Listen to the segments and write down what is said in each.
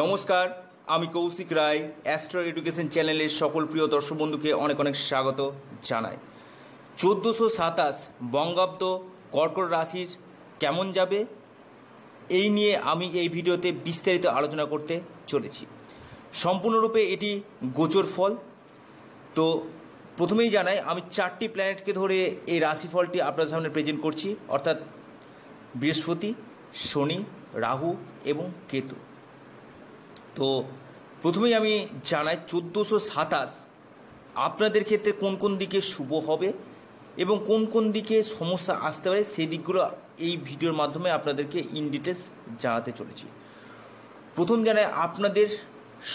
নমস্কার আমি কৌশিক রায় astro education চ্যানেলের সকল প্রিয় দর্শক বন্ধুকে অনেক অনেক স্বাগত জানাই চোদ্দোশো সাতাশ বঙ্গাব্দ কর্কট রাশির কেমন যাবে এই নিয়ে আমি এই ভিডিওতে বিস্তারিত আলোচনা করতে চলেছি সম্পূর্ণরূপে এটি গোচর ফল তো প্রথমেই জানাই আমি চারটি প্ল্যানেটকে ধরে এই রাশিফলটি আপনার সামনে প্রেজেন্ট করছি অর্থাৎ বৃহস্পতি শনি রাহু এবং কেতু তো প্রথমেই আমি জানাই চোদ্দোশো সাতাশ আপনাদের ক্ষেত্রে কোন কোন দিকে শুভ হবে এবং কোন কোন দিকে সমস্যা আসতে পারে সেই দিকগুলো এই ভিডিওর মাধ্যমে আপনাদেরকে ইন ডিটেলস জানাতে চলেছি প্রথম জানাই আপনাদের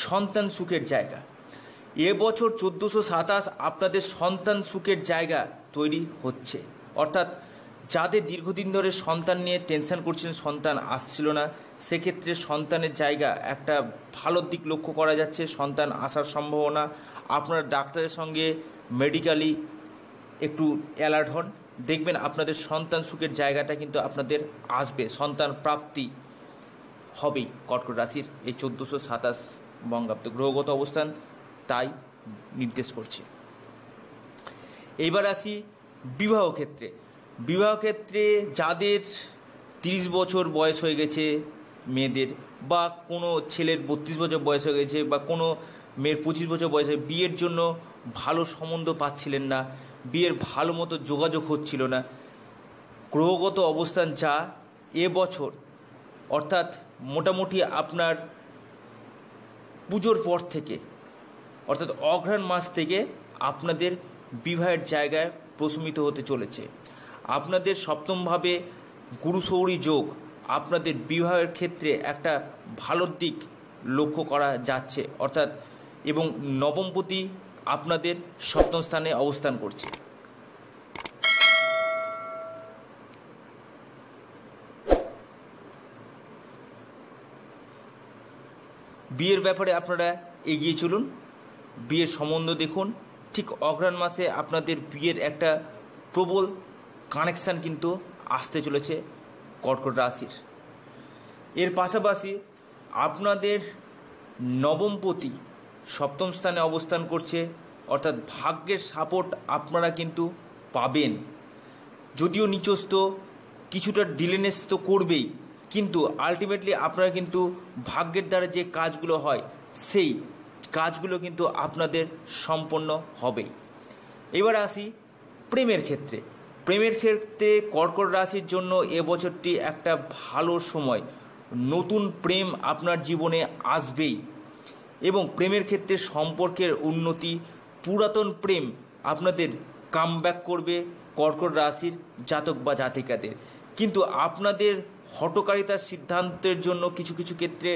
সন্তান সুখের জায়গা এবছর চোদ্দোশো সাতাশ আপনাদের সন্তান সুখের জায়গা তৈরি হচ্ছে অর্থাৎ যাদের দীর্ঘদিন ধরে সন্তান নিয়ে টেনশন করছিলেন সন্তান আসছিল না সেক্ষেত্রে সন্তানের জায়গা একটা ভালো দিক লক্ষ্য করা যাচ্ছে সন্তান আসার সম্ভাবনা আপনার ডাক্তারের সঙ্গে মেডিকালি একটু অ্যালার্ট হন দেখবেন আপনাদের সন্তান সুখের জায়গাটা কিন্তু আপনাদের আসবে সন্তান প্রাপ্তি হবেই কর্কট রাশির এই চোদ্দোশো সাতাশ বঙ্গাব্দ গ্রহগত অবস্থান তাই নির্দেশ করছে এইবার আসি বিবাহ ক্ষেত্রে বিবাহ ক্ষেত্রে যাদের তিরিশ বছর বয়স হয়ে গেছে মেয়েদের বা কোনো ছেলের বত্রিশ বছর বয়স হয়ে গেছে বা কোনো মেয়ের পঁচিশ বছর বয়সে বিয়ের জন্য ভালো সম্বন্ধ পাচ্ছিলেন না বিয়ের ভালো মতো যোগাযোগ হচ্ছিল না গ্রহগত অবস্থান যা এবছর অর্থাৎ মোটামুটি আপনার পুজোর পর থেকে অর্থাৎ অঘ্রাণ মাস থেকে আপনাদের বিবাহের জায়গায় প্রশমিত হতে চলেছে আপনাদের সপ্তমভাবে গুরুসৌরী যোগ আপনাদের বিবাহের ক্ষেত্রে একটা ভালো দিক লক্ষ্য করা যাচ্ছে অর্থাৎ এবং নবমপতি আপনাদের সপ্তম স্থানে অবস্থান করছে বিয়ের ব্যাপারে আপনারা এগিয়ে চলুন বিয়ের সম্বন্ধ দেখুন ঠিক অগ্রাণ মাসে আপনাদের বিয়ের একটা প্রবল কানেকশান কিন্তু আসতে চলেছে কর্কট রাশির এর পাশাপাশি আপনাদের নবমপতি সপ্তম স্থানে অবস্থান করছে অর্থাৎ ভাগ্যের সাপোর্ট আপনারা কিন্তু পাবেন যদিও নিচস্থ কিছুটা ডিলেনেস তো করবেই কিন্তু আলটিমেটলি আপনারা কিন্তু ভাগ্যের দ্বারা যে কাজগুলো হয় সেই কাজগুলো কিন্তু আপনাদের সম্পন্ন হবেই এবার আসি প্রেমের ক্ষেত্রে প্রেমের ক্ষেত্রে কর্কট রাশির জন্য এ বছরটি একটা ভালো সময় নতুন প্রেম আপনার জীবনে আসবেই এবং প্রেমের ক্ষেত্রে সম্পর্কের উন্নতি পুরাতন প্রেম আপনাদের কাম করবে কর্কট রাশির জাতক বা জাতিকাদের কিন্তু আপনাদের হটকারিতার সিদ্ধান্তের জন্য কিছু কিছু ক্ষেত্রে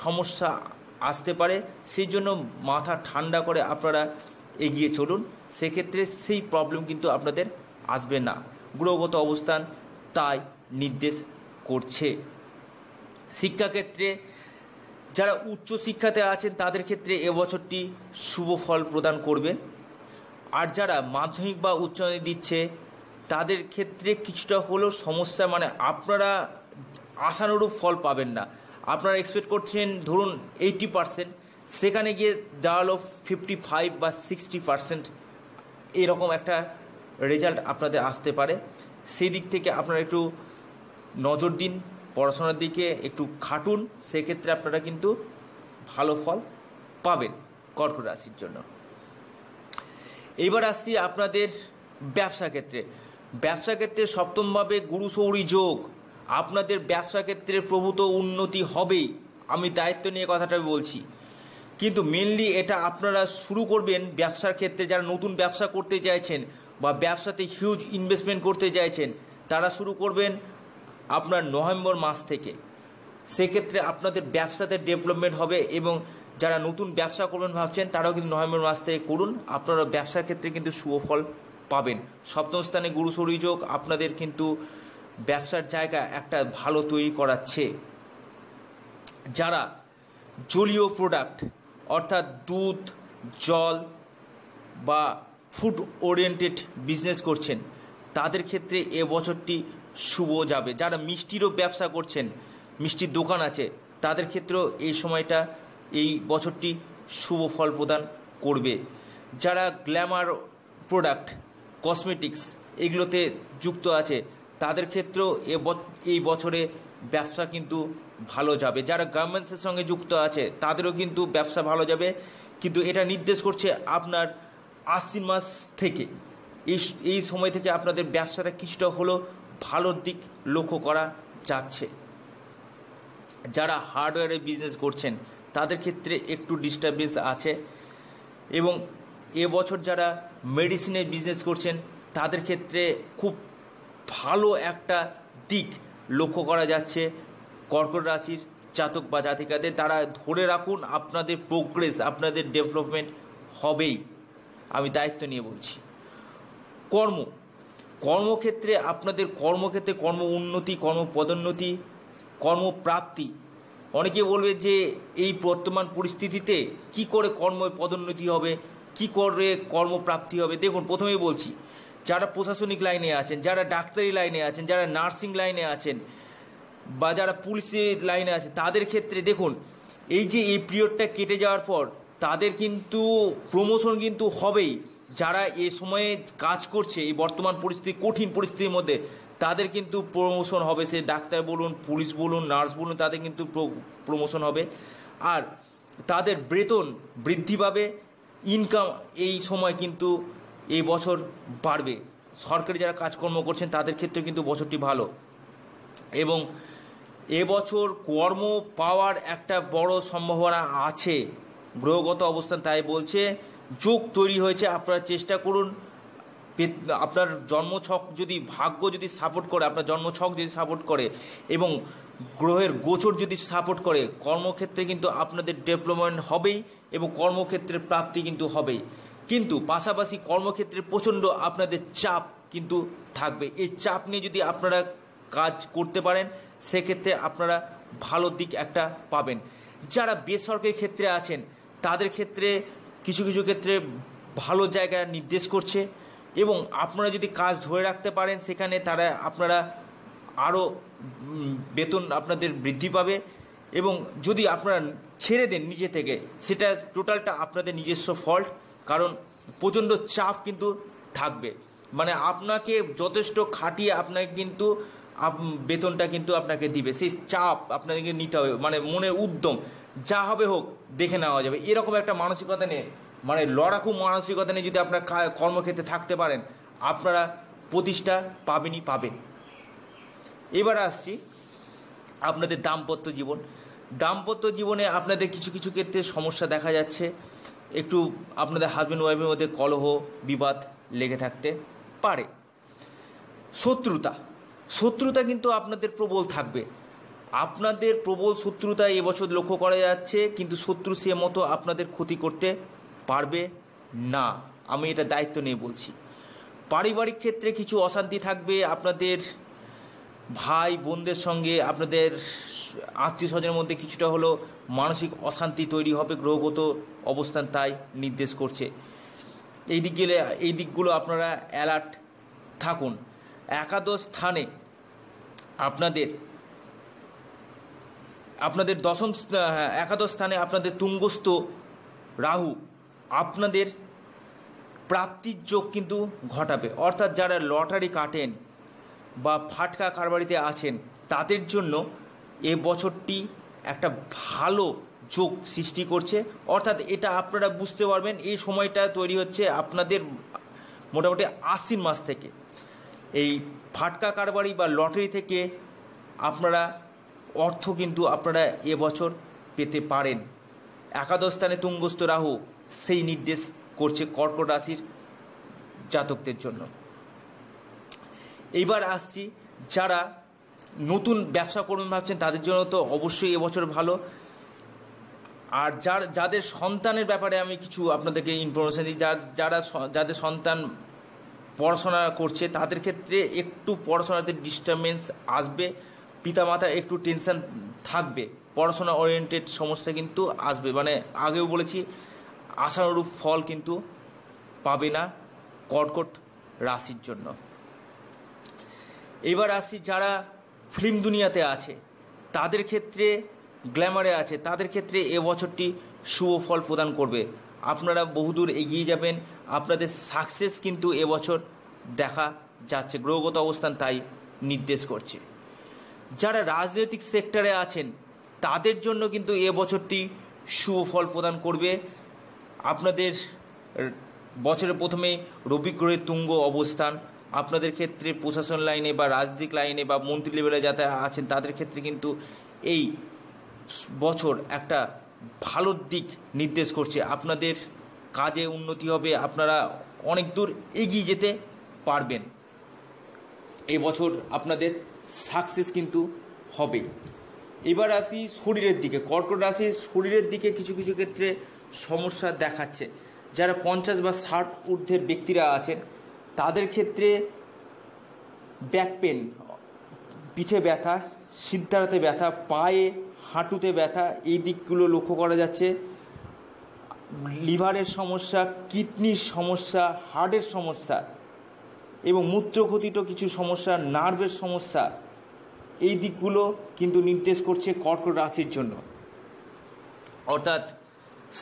সমস্যা আসতে পারে সেই জন্য মাথা ঠান্ডা করে আপনারা এগিয়ে চলুন সেক্ষেত্রে সেই প্রবলেম কিন্তু আপনাদের আসবে না গ্রহগত অবস্থান তাই নির্দেশ করছে শিক্ষাক্ষেত্রে যারা উচ্চ শিক্ষাতে আছেন তাদের ক্ষেত্রে এবছরটি শুভ ফল প্রদান করবে আর যারা মাধ্যমিক বা উচ্চ দিচ্ছে তাদের ক্ষেত্রে কিছুটা হলেও সমস্যা মানে আপনারা আশানুরূপ ফল পাবেন না আপনারা এক্সপেক্ট করছেন ধরুন এইটি পারসেন্ট সেখানে গিয়ে দাঁড়ালো ফিফটি ফাইভ বা সিক্সটি পারসেন্ট এরকম একটা রেজাল্ট আপনাদের আসতে পারে সেই দিক থেকে আপনারা একটু নজর দিন পড়াশোনার দিকে একটু খাটুন সেক্ষেত্রে আপনারা কিন্তু ভালো ফল পাবেন কর্কট রাশির জন্য এবার আসছি আপনাদের ব্যবসা ক্ষেত্রে ব্যবসা ক্ষেত্রে সপ্তমভাবে গুরুসৌরী যোগ আপনাদের ব্যবসা ক্ষেত্রে প্রভূত উন্নতি হবে আমি দায়িত্ব নিয়ে কথাটা বলছি কিন্তু মেনলি এটা আপনারা শুরু করবেন ব্যবসার ক্ষেত্রে যারা নতুন ব্যবসা করতে চাইছেন বা ব্যবসাতে হিউজ ইনভেস্টমেন্ট করতে চাইছেন তারা শুরু করবেন আপনার নভেম্বর মাস থেকে সেক্ষেত্রে আপনাদের ব্যবসাতে ডেভেলপমেন্ট হবে এবং যারা নতুন ব্যবসা করবেন ভাবছেন তারাও কিন্তু নভেম্বর মাস থেকে করুন আপনারা ব্যবসার ক্ষেত্রে কিন্তু সুফল পাবেন সপ্তম স্থানে গুরু সরিযোগ আপনাদের কিন্তু ব্যবসার জায়গা একটা ভালো তৈরি করাচ্ছে যারা জলীয় প্রোডাক্ট অর্থাৎ দুধ জল বা ফুড ওরিয়েন্টেড বিজনেস করছেন তাদের ক্ষেত্রে এ বছরটি শুভ যাবে যারা মিষ্টিরও ব্যবসা করছেন মিষ্টির দোকান আছে তাদের ক্ষেত্রেও এই সময়টা এই বছরটি শুভ ফল প্রদান করবে যারা গ্ল্যামার প্রোডাক্ট কসমেটিক্স এগুলোতে যুক্ত আছে তাদের ক্ষেত্রেও এ এই বছরে ব্যবসা কিন্তু ভালো যাবে যারা গার্মেন্টসের সঙ্গে যুক্ত আছে তাদেরও কিন্তু ব্যবসা ভালো যাবে কিন্তু এটা নির্দেশ করছে আপনার আশ্বিন মাস থেকে এই এই সময় থেকে আপনাদের ব্যবসাটা কিছুটা হলো ভালোর দিক লক্ষ্য করা যাচ্ছে যারা হার্ডওয়্যারে বিজনেস করছেন তাদের ক্ষেত্রে একটু ডিস্টারবেন্স আছে এবং এবছর যারা মেডিসিনের বিজনেস করছেন তাদের ক্ষেত্রে খুব ভালো একটা দিক লক্ষ্য করা যাচ্ছে কর্কট রাশির জাতক বা জাতিকাদের তারা ধরে রাখুন আপনাদের প্রোগ্রেস আপনাদের ডেভেলপমেন্ট হবেই আমি দায়িত্ব নিয়ে বলছি কর্ম কর্মক্ষেত্রে আপনাদের কর্মক্ষেত্রে কর্ম উন্নতি কর্ম পদোন্নতি কর্মপ্রাপ্তি অনেকে বলবে যে এই বর্তমান পরিস্থিতিতে কি করে কর্ম পদোন্নতি হবে কি করে কর্মপ্রাপ্তি হবে দেখুন প্রথমেই বলছি যারা প্রশাসনিক লাইনে আছেন যারা ডাক্তারি লাইনে আছেন যারা নার্সিং লাইনে আছেন বা যারা পুলিশের লাইনে আছে তাদের ক্ষেত্রে দেখুন এই যে এই পিরিয়ডটা কেটে যাওয়ার পর তাদের কিন্তু প্রমোশন কিন্তু হবেই যারা এ সময়ে কাজ করছে এই বর্তমান পরিস্থিতি কঠিন পরিস্থিতির মধ্যে তাদের কিন্তু প্রমোশন হবে সে ডাক্তার বলুন পুলিশ বলুন নার্স বলুন তাদের কিন্তু প্রমোশন হবে আর তাদের বেতন বৃদ্ধি পাবে ইনকাম এই সময় কিন্তু এই বছর বাড়বে সরকারি যারা কাজকর্ম করছেন তাদের ক্ষেত্রে কিন্তু বছরটি ভালো এবং এবছর কর্ম পাওয়ার একটা বড় সম্ভাবনা আছে গ্রহগত অবস্থান তাই বলছে যোগ তৈরি হয়েছে আপনারা চেষ্টা করুন আপনার জন্মছক যদি ভাগ্য যদি সাপোর্ট করে আপনার জন্মছক যদি সাপোর্ট করে এবং গ্রহের গোচর যদি সাপোর্ট করে কর্মক্ষেত্রে কিন্তু আপনাদের ডেভেলপমেন্ট হবেই এবং কর্মক্ষেত্রে প্রাপ্তি কিন্তু হবেই কিন্তু পাশাপাশি কর্মক্ষেত্রে প্রচণ্ড আপনাদের চাপ কিন্তু থাকবে এই চাপ নিয়ে যদি আপনারা কাজ করতে পারেন সেক্ষেত্রে আপনারা ভালো দিক একটা পাবেন যারা বেসরকারি ক্ষেত্রে আছেন তাদের ক্ষেত্রে কিছু কিছু ক্ষেত্রে ভালো জায়গা নির্দেশ করছে এবং আপনারা যদি কাজ ধরে রাখতে পারেন সেখানে তারা আপনারা আরও বেতন আপনাদের বৃদ্ধি পাবে এবং যদি আপনারা ছেড়ে দেন নিজে থেকে সেটা টোটালটা আপনাদের নিজস্ব ফল্ট কারণ প্রচণ্ড চাপ কিন্তু থাকবে মানে আপনাকে যথেষ্ট খাটিয়ে আপনাকে কিন্তু বেতনটা কিন্তু আপনাকে দিবে সেই চাপ আপনাদেরকে নিতে হবে মানে মনের উদ্যম যা হবে হোক দেখে নেওয়া যাবে এরকম একটা মানসিকতা নিয়ে মানে লড়াকু মানসিকতা নিয়ে যদি আপনার কর্মক্ষেত্রে থাকতে পারেন আপনারা প্রতিষ্ঠা পাবেনই পাবেন এবার আসছি আপনাদের দাম্পত্য জীবন দাম্পত্য জীবনে আপনাদের কিছু কিছু ক্ষেত্রে সমস্যা দেখা যাচ্ছে একটু আপনাদের হাজব্যান্ড ওয়াইফের মধ্যে কলহ বিবাদ লেগে থাকতে পারে শত্রুতা শত্রুতা কিন্তু আপনাদের প্রবল থাকবে আপনাদের প্রবল শত্রুতা এবছর লক্ষ্য করা যাচ্ছে কিন্তু শত্রু সে মতো আপনাদের ক্ষতি করতে পারবে না আমি এটা দায়িত্ব নিয়ে বলছি পারিবারিক ক্ষেত্রে কিছু অশান্তি থাকবে আপনাদের ভাই বোনদের সঙ্গে আপনাদের আত্মীয় স্বজনের মধ্যে কিছুটা হলো মানসিক অশান্তি তৈরি হবে গ্রহগত অবস্থান তাই নির্দেশ করছে এই দিক গেলে এই দিকগুলো আপনারা অ্যালার্ট থাকুন একাদশ স্থানে আপনাদের আপনাদের দশম একাদশ স্থানে আপনাদের তুঙ্গস্থ রাহু আপনাদের প্রাপ্তির যোগ কিন্তু ঘটাবে অর্থাৎ যারা লটারি কাটেন বা ফাটকা কারবারিতে আছেন তাদের জন্য এ বছরটি একটা ভালো যোগ সৃষ্টি করছে অর্থাৎ এটা আপনারা বুঝতে পারবেন এই সময়টা তৈরি হচ্ছে আপনাদের মোটামুটি আশ্বিন মাস থেকে এই ফাটকা কারবারি বা লটারি থেকে আপনারা অর্থ কিন্তু আপনারা এবছর পেতে পারেন একাদশ স্থানে তুঙ্গস্থ রাহু সেই নির্দেশ করছে কর্কট রাশির জাতকদের জন্য এইবার আসছি যারা নতুন ব্যবসা করবেন ভাবছেন তাদের জন্য তো অবশ্যই এবছর ভালো আর যার যাদের সন্তানের ব্যাপারে আমি কিছু আপনাদেরকে ইনফরমেশান দিই যারা যাদের সন্তান পড়াশোনা করছে তাদের ক্ষেত্রে একটু পড়াশোনাতে ডিস্টারবেন্স আসবে পিতামাতার একটু টেনশন থাকবে পড়াশোনা ওরিয়েন্টেড সমস্যা কিন্তু আসবে মানে আগেও বলেছি আশানুরূপ ফল কিন্তু পাবে না কর্কট রাশির জন্য এবার আসি যারা ফিল্ম দুনিয়াতে আছে তাদের ক্ষেত্রে গ্ল্যামারে আছে তাদের ক্ষেত্রে এ বছরটি শুভ ফল প্রদান করবে আপনারা বহুদূর এগিয়ে যাবেন আপনাদের সাকসেস কিন্তু এবছর দেখা যাচ্ছে গ্রহগত অবস্থান তাই নির্দেশ করছে যারা রাজনৈতিক সেক্টরে আছেন তাদের জন্য কিন্তু এ বছরটি সুফল প্রদান করবে আপনাদের বছরের প্রথমে রবি গ্রহের তুঙ্গ অবস্থান আপনাদের ক্ষেত্রে প্রশাসন লাইনে বা রাজনৈতিক লাইনে বা মন্ত্রী লেভেলে যাতে আছেন তাদের ক্ষেত্রে কিন্তু এই বছর একটা ভালো দিক নির্দেশ করছে আপনাদের কাজে উন্নতি হবে আপনারা অনেক দূর এগিয়ে যেতে পারবেন এবছর আপনাদের সাকসেস কিন্তু হবে এবার আসি শরীরের দিকে কর্কট রাশি শরীরের দিকে কিছু কিছু ক্ষেত্রে সমস্যা দেখাচ্ছে যারা পঞ্চাশ বা ষাট ঊর্ধ্বের ব্যক্তিরা আছেন তাদের ক্ষেত্রে ব্যাক পেন পিঠে ব্যথা সিদ্ধারাতে ব্যথা পায়ে হাঁটুতে ব্যথা এই দিকগুলো লক্ষ্য করা যাচ্ছে লিভারের সমস্যা কিডনির সমস্যা হার্টের সমস্যা এবং মূত্রঘটিত কিছু সমস্যা নার্ভের সমস্যা এই দিকগুলো কিন্তু নির্দেশ করছে কর্কট রাশির জন্য অর্থাৎ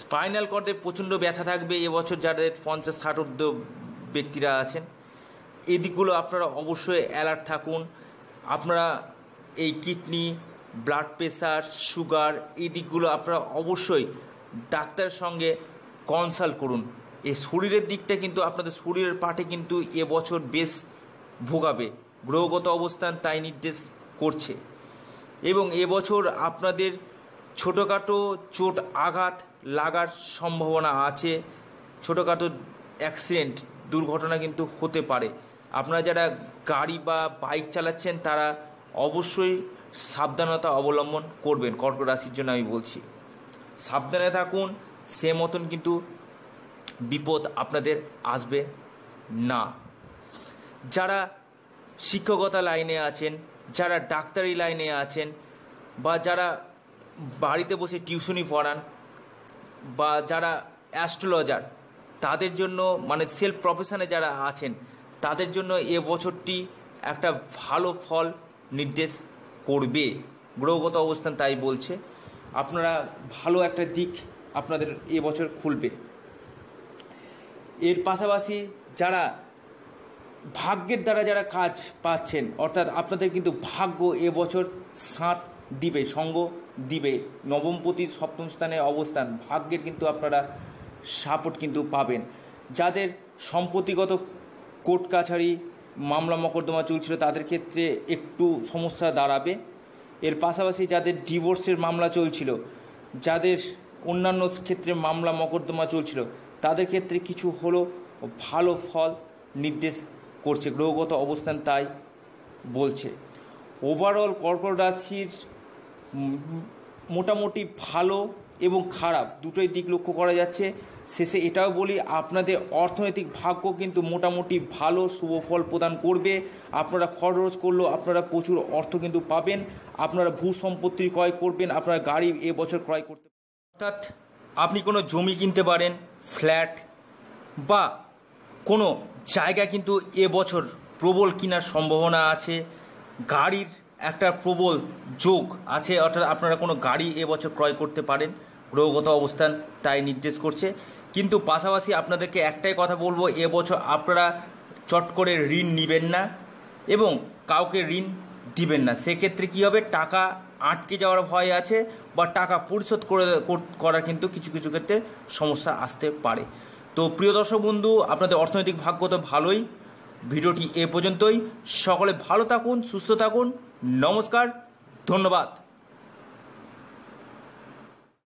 স্পাইনাল কর্ডে প্রচণ্ড ব্যথা থাকবে এবছর যাদের পঞ্চাশ ষাট ব্যক্তিরা আছেন এই দিকগুলো আপনারা অবশ্যই অ্যালার্ট থাকুন আপনারা এই কিডনি ব্লাড প্রেশার সুগার এই দিকগুলো আপনারা অবশ্যই ডাক্তারের সঙ্গে কনসাল্ট করুন এই শরীরের দিকটা কিন্তু আপনাদের শরীরের পাঠে কিন্তু এবছর বেশ ভোগাবে গ্রহগত অবস্থান তাই নির্দেশ করছে এবং এবছর আপনাদের ছোটোখাটো চোট আঘাত লাগার সম্ভাবনা আছে ছোটোখাটো অ্যাক্সিডেন্ট দুর্ঘটনা কিন্তু হতে পারে আপনারা যারা গাড়ি বা বাইক চালাচ্ছেন তারা অবশ্যই সাবধানতা অবলম্বন করবেন কর্কট রাশির জন্য আমি বলছি সাবধানে থাকুন সে মতন কিন্তু বিপদ আপনাদের আসবে না যারা শিক্ষকতা লাইনে আছেন যারা ডাক্তারি লাইনে আছেন বা যারা বাড়িতে বসে টিউশনি পড়ান বা যারা অ্যাস্ট্রোলজার তাদের জন্য মানে সেলফ প্রফেশনে যারা আছেন তাদের জন্য এ বছরটি একটা ভালো ফল নির্দেশ করবে গ্রহগত অবস্থান তাই বলছে আপনারা ভালো একটা দিক আপনাদের এবছর খুলবে এর পাশাপাশি যারা ভাগ্যের দ্বারা যারা কাজ পাচ্ছেন অর্থাৎ আপনাদের কিন্তু ভাগ্য এবছর সাঁত দিবে সঙ্গ দিবে নবমপতি সপ্তম স্থানে অবস্থান ভাগ্যের কিন্তু আপনারা সাপোর্ট কিন্তু পাবেন যাদের সম্পত্তিগত কোর্ট কাছারি মামলা মকদ্দমা চলছিল তাদের ক্ষেত্রে একটু সমস্যা দাঁড়াবে এর পাশাপাশি যাদের ডিভোর্সের মামলা চলছিল যাদের অন্যান্য ক্ষেত্রে মামলা মকদ্দমা চলছিল তাদের ক্ষেত্রে কিছু হলো ভালো ফল নির্দেশ করছে গ্রহগত অবস্থান তাই বলছে ওভারঅল কর্কট রাশির মোটামুটি ভালো এবং খারাপ দুটোই দিক লক্ষ্য করা যাচ্ছে শেষে এটাও বলি আপনাদের অর্থনৈতিক ভাগ্য কিন্তু মোটামুটি ভালো শুভ ফল প্রদান করবে আপনারা খরচ করলেও আপনারা প্রচুর অর্থ কিন্তু পাবেন আপনারা ভূ সম্পত্তি ক্রয় করবেন আপনারা গাড়ি এবছর ক্রয় করতে অর্থাৎ আপনি কোনো জমি কিনতে পারেন ফ্ল্যাট বা কোনো জায়গা কিন্তু এবছর প্রবল কেনার সম্ভাবনা আছে গাড়ির একটা প্রবল যোগ আছে অর্থাৎ আপনারা কোনো গাড়ি এবছর ক্রয় করতে পারেন গ্রহগত অবস্থান তাই নির্দেশ করছে কিন্তু পাশাপাশি আপনাদেরকে একটাই কথা বলবো এবছর আপনারা চট করে ঋণ নেবেন না এবং কাউকে ঋণ দিবেন না সেক্ষেত্রে কী হবে টাকা আটকে যাওয়ার ভয় আছে বা টাকা পরিশোধ করে করার কিন্তু কিছু কিছু ক্ষেত্রে সমস্যা আসতে পারে তো প্রিয় দর্শক বন্ধু আপনাদের অর্থনৈতিক ভাগ্য তো ভালোই ভিডিওটি এ পর্যন্তই সকলে ভালো থাকুন সুস্থ থাকুন নমস্কার ধন্যবাদ